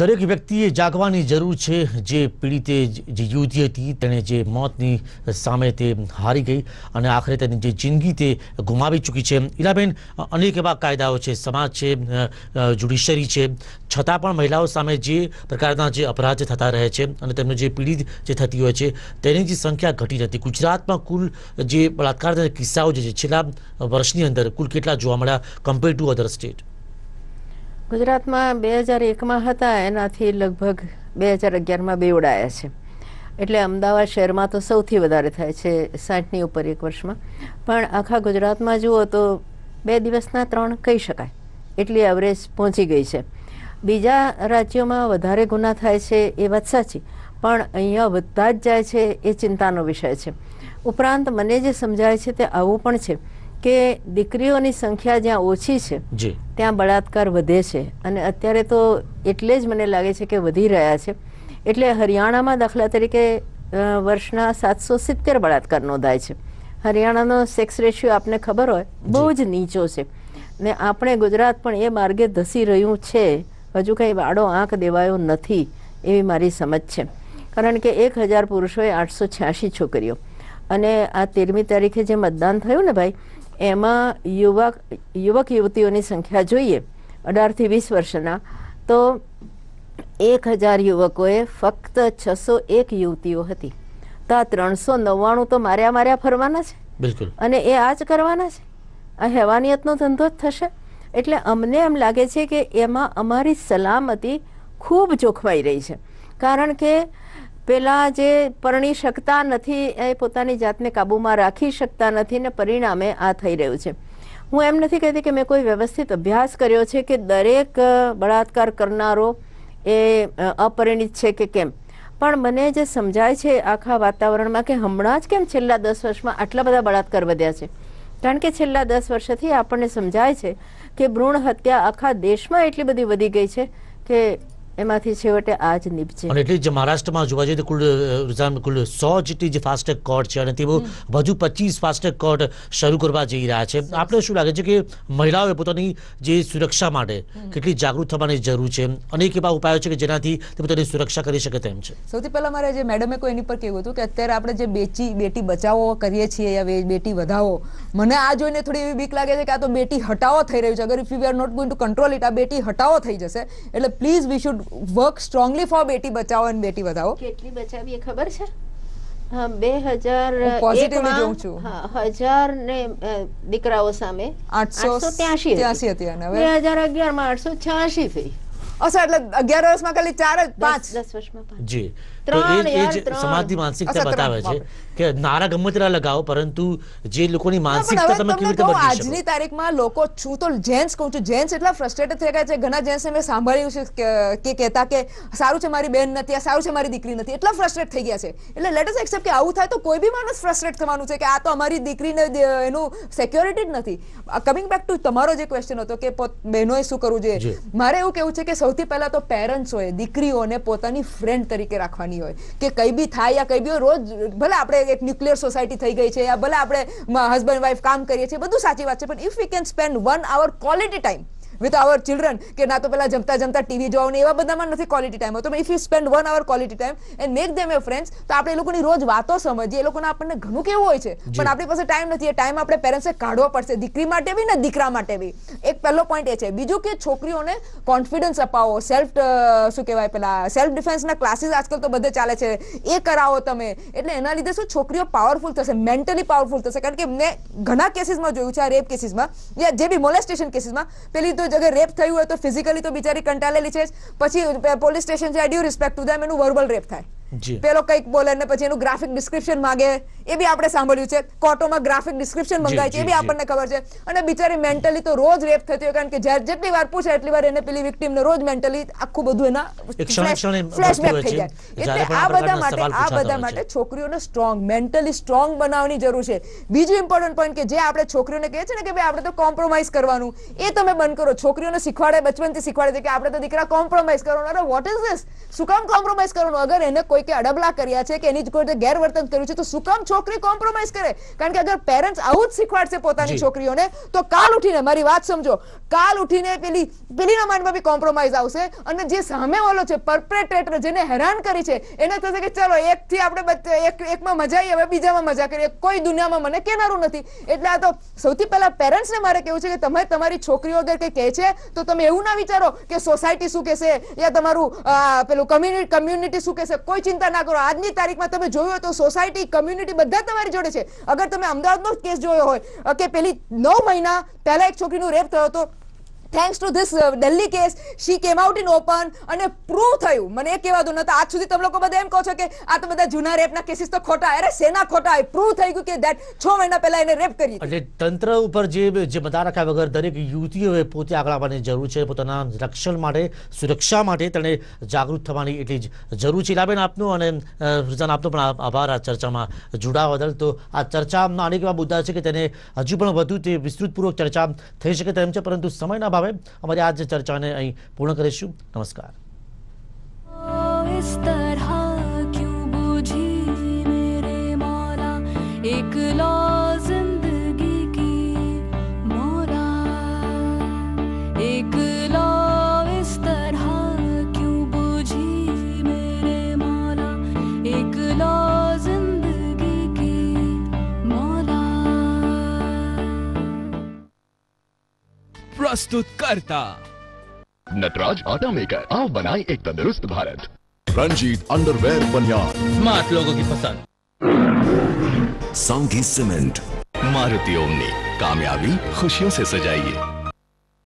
દરેક વ્યક્તિએ જાગવાની જરૂર છે જે પીડિત જે યુદ્ધેથી તણે જે મોતની સામે તે હારી ગઈ અને આખરે તેની જે જિંદગી તે ગુમાવી ચૂકી છે ઇલાબેન અનેકવા કાયદાઓ છે સમાજ છે જ્યુડિશરી છે છતાં પણ મહિલાઓ સામે જે પ્રકારના જે અપરાધ થતા રહે છે અને તેમનો જે પીડિત જે થતી હોય છે તેનીની સંખ્યા ઘટી જતી ગુજરાતમાં કુલ જે બલાદકારના કિસ્સાઓ છે છેલ્લા વર્ષની અંદર કુલ કેટલા જોવા મળ્યા કમ્પલ ટુ અધર સ્ટેટ ગુજરાતમાં બે હજાર એકમાં હતા એનાથી લગભગ બે હજાર અગિયારમાં બેવડાયા છે એટલે અમદાવાદ શહેરમાં તો સૌથી વધારે થાય છે સાઠની ઉપર એક વર્ષમાં પણ આખા ગુજરાતમાં જુઓ તો બે દિવસના ત્રણ કહી શકાય એટલી એવરેજ પહોંચી ગઈ છે બીજા રાજ્યોમાં વધારે ગુના થાય છે એ વાત સાચી પણ અહીંયા વધતા જ જાય છે એ ચિંતાનો વિષય છે ઉપરાંત મને જે સમજાય છે તે આવું પણ છે કે દીકરીઓની સંખ્યા જ્યાં ઓછી છે ત્યાં બળાત્કાર વધે છે અને અત્યારે તો એટલે જ મને લાગે છે કે વધી રહ્યા છે એટલે હરિયાણામાં દાખલા તરીકે વર્ષના સાતસો સિત્તેર બળાત્કાર નોંધાય છે હરિયાણાનો સેક્સ રેશિયો આપને ખબર હોય બહુ જ નીચો છે ને આપણે ગુજરાત પણ એ માર્ગે ધસી રહ્યું છે હજુ કંઈ વાડો આંખ દેવાયો નથી એવી મારી સમજ છે કારણ કે એક હજાર પુરુષોએ આઠસો છ્યાસી છોકરીઓ અને આ તેરમી તારીખે જે મતદાન થયું ને ભાઈ એમાં યુવક યુવક યુવતીઓની સંખ્યા જોઈએ અઢારથી વીસ વર્ષના તો એક હજાર યુવકોએ ફક્ત છસો એક યુવતીઓ હતી તો આ ત્રણસો નવ્વાણું તો માર્યા માર્યા ફરવાના છે બિલકુલ અને એ આ જ કરવાના છે આ હેવાનિયતનો ધંધો જ થશે એટલે અમને એમ લાગે છે કે એમાં અમારી સલામતી ખૂબ જોખવાઈ રહી છે કારણ કે પેલા જે પરણી શકતા નથી એ પોતાની જાતને કાબૂમાં રાખી શકતા નથી ને પરિણામે આ થઈ રહ્યું છે હું એમ નથી કહેતી કે મેં કોઈ વ્યવસ્થિત અભ્યાસ કર્યો છે કે દરેક બળાત્કાર કરનારો એ અપરિણિત છે કે કેમ પણ મને જે સમજાય છે આખા વાતાવરણમાં કે હમણાં જ કેમ છેલ્લા દસ વર્ષમાં આટલા બધા બળાત્કાર વધ્યા છે કારણ કે છેલ્લા દસ વર્ષથી આપણને સમજાય છે કે ભ્રૂણ હત્યા આખા દેશમાં એટલી બધી વધી ગઈ છે કે એમાંથી છેવટે આ જ નીપજે અને એટલે જ મહારાષ્ટ્રમાં જોવા જઈએ તો કુલ કુલ સો જેટલી જે ફાસ્ટેગ કોર્ટ છે અને તેઓ વધુ પચીસ ફાસ્ટેગ કોર્ટ શરૂ કરવા જઈ રહ્યા છે આપણે શું લાગે છે કે મહિલાઓએ પોતાની જે સુરક્ષા માટે કેટલી જાગૃત થવાની જરૂર છે અનેક એવા ઉપાયો છે કે જેનાથી તે પોતાની સુરક્ષા કરી શકે તેમ છે સૌથી પહેલાં મારે જે મેડમે કોઈ એની પર કહેવું હતું કે અત્યારે આપણે જે બેચી બેટી બચાવો કરીએ છીએ યા બેટી વધાવો મને આ જોઈને થોડી એવી બીક લાગે છે કે આ તો બેટી હટાવો થઈ રહ્યું છે અગર if you are not going to control it આ બેટી હટાવો થઈ જશે એટલે please we should should work strongly બેટી બચાવો and બેટી વધાવો કેટલી બચાવી ખબર છે બે હજાર પોઝિટિવલી જોઉં છું હજાર ને દીકરાઓ સામે આઠસો ત્યાંશી ત્યાંશી હતી અને બે હજાર અગિયાર માં આઠસો છ્યાસી થઈ અચ્છા એટલે અગિયાર વર્ષમાં ખાલી ચાર જ પાંચ દસ વર્ષમાં જી તો એ માનસિકતા બતાવે છે કે નારા ગમે તેટલા લગાવો પરંતુ જે લોકોની માનસિકતા તમે કેવી રીતે આજની તારીખમાં લોકો છું તો જેન્ટ્સ કહું છું જેન્ટ્સ એટલા ફ્રસ્ટ્રેટેડ થઈ ગયા છે ઘણા જેન્ટ્સને મેં સાંભળ્યું છે કે કહેતા કે સારું છે મારી બેન નથી આ સારું છે મારી દીકરી નથી એટલા ફ્રસ્ટ્રેટ થઈ ગયા છે એટલે લેટ અસ એક્સેપ્ટ કે આવું થાય તો કોઈ બી માણસ ફ્રસ્ટ્રેટ થવાનું છે કે આ તો અમારી દીકરીને એનું સિક્યોરિટી જ નથી કમિંગ બેક ટુ તમારો જે ક્વેશ્ચન હતો કે બહેનોએ શું કરવું જોઈએ મારે એવું કેવું છે કે સૌથી પહેલા તો પેરેન્ટ્સોએ દીકરીઓને પોતાની ફ્રેન્ડ તરીકે રાખવાની કરવાની હોય કે કંઈ બી થાય યા કંઈ બી હોય રોજ ભલે આપણે એક ન્યુક્લિયર સોસાયટી થઈ ગઈ છે યા ભલે આપણે હસબન્ડ વાઈફ કામ કરીએ છીએ બધું સાચી વાત છે પણ if we can spend one hour quality time with our children કે ના તો પહેલા જમતા જમતા ટીવી જોવાનું એવા બધામાં નથી ક્વોલિટી ટાઈમ હોતો if you spend one hour quality time and make them a friends તો આપણે એ લોકોની રોજ વાતો સમજીએ એ લોકોને આપણને ઘણું કેવું હોય છે પણ આપણી પાસે ટાઈમ નથી એ ટાઈમ આપણે પેરેન્ટ્સે કાઢવો પડશે દીકરી માટે બી ને દીકરા માટે બી એક પહેલો પોઈન્ટ એ છે બીજું કે છોકરીઓને કોન્ફિડન્સ અપાવો સેલ્ફ શું કહેવાય પેલા સેલ્ફ ડિફેન્સના ક્લાસીસ આજકાલ તો બધે ચાલે છે એ કરાવો તમે એટલે એના લીધે શું છોકરીઓ પાવરફુલ થશે મેન્ટલી પાવરફુલ થશે કારણ કે મેં ઘણા કેસીસમાં જોયું છે આ રેપ કેસીસમાં જે બી મોલેસ્ટેશન કેસીસમાં પેલી તો જ અગર રેપ થયું હોય તો ફિઝિકલી તો બિચારી કંટાળેલી છે પછી પોલીસ સ્ટેશન છે ડ્યુ રિસ્પેક્ટ ટુ ધેમ એનું વર્બલ રેપ થાય પેલો કઈક બોલે ને પછી એનું ગ્રાફિક ડિસ્ક્રિપ્શન માંગે એ બી આપણે સાંભળ્યું છે કોર્ટોમાં ગ્રાફિક ડિસ્ક્રિપ્શન મંગાય છે એ બી આપણને ખબર છે અને બિચારી મેન્ટલી તો રોજ રેપ થતી હોય કારણ કે જ્યારે જેટલી વાર પૂછે એટલી વાર એને પેલી ને રોજ મેન્ટલી આખું બધું એના ફ્લેશબેક થઈ જાય એટલે આ બધા માટે આ બધા માટે છોકરીઓને સ્ટ્રોંગ મેન્ટલી સ્ટ્રોંગ બનાવવાની જરૂર છે બીજું ઇમ્પોર્ટન્ટ પોઈન્ટ કે જે આપણે છોકરીઓને કહે છે ને કે ભાઈ આપણે તો કોમ્પ્રોમાઇઝ કરવાનું એ તમે બંધ કરો છોકરીઓને શીખવાડે બચપનથી શીખવાડે છે કે આપણે તો દીકરા કોમ્પ્રોમાઇઝ કરવાનું અરે વોટ ઇઝ ધીસ શું કામ કોમ્પ્રોમાઇઝ કરવાનું અગર એને કોઈ કોઈકે અડબલા કર્યા છે કે એની જ કોઈ ગેરવર્તન કર્યું છે તો શું કામ છોકરી કોમ્પ્રોમાઇઝ કરે કારણ કે અગર પેરેન્ટ્સ આવું જ શીખવાડશે પોતાની છોકરીઓને તો કાલ ઉઠીને મારી વાત સમજો કાલ ઉઠીને પેલી પેલીના માઇન્ડમાં બી કોમ્પ્રોમાઇઝ આવશે અને જે સામે વાળો છે પરપ્રેટેટર જેને હેરાન કરી છે એને થશે કે ચલો એકથી આપણે એક એકમાં મજા આવી હવે બીજામાં મજા કરીએ કોઈ દુનિયામાં મને કેનારું નથી એટલે આ તો સૌથી પહેલા પેરેન્ટ્સને મારે કહેવું છે કે તમે તમારી છોકરીઓ અગર કંઈ કહે છે તો તમે એવું ના વિચારો કે સોસાયટી શું કહેશે યા તમારું પેલું કમ્યુનિટી શું કહેશે કોઈ ચીજ ચિંતા ના કરો આજની તારીખમાં તમે જોયું તો સોસાયટી કમ્યુનિટી બધા તમારી જોડે છે અગર તમે અમદાવાદનો કેસ જોયો હોય કે પેલી નવ મહિના પહેલા એક છોકરીનું રેપ થયો હતો thanks to this Delhi case she came out in open અને પ્રૂવ થયું મને એ કહેવાતું નતા આજ સુધી તમે લોકો બધા એમ કહો છો કે આ તો બધા જૂના રેપના કેસીસ તો ખોટા અરે સેના ખોટા એ પ્રૂવ થઈ ગયું કે ધેટ છ મહિના પહેલા એને રેપ કરી એટલે તંત્ર ઉપર જે જે બધા રાખ્યા વગર દરેક યુવતીઓએ પોતે આગળ આવવાની જરૂર છે પોતાના રક્ષણ માટે સુરક્ષા માટે તેને જાગૃત થવાની એટલી જ જરૂર છે લાબેન આપનું અને રુઝાન આપનો પણ આભાર આ ચર્ચામાં જોડાવા બદલ તો આ ચર્ચામાં અનેક એવા મુદ્દા છે કે તેને હજુ પણ વધુ તે વિસ્તૃતપૂર્વક ચર્ચા થઈ શકે તેમ છે પરંતુ સમયના આવે અમારી આ જ ચર્ચાને અહીં પૂર્ણ કરીશું નમસ્કાર प्रस्तुत करता नटराज आटा मेकर आप बनाए एक तंदुरुस्त भारत रंजीत अंडरवेयर बनिया स्मार्ट लोगों की पसंद सांगी सीमेंट मारुति ओमनी कामयाबी खुशियों से सजाइए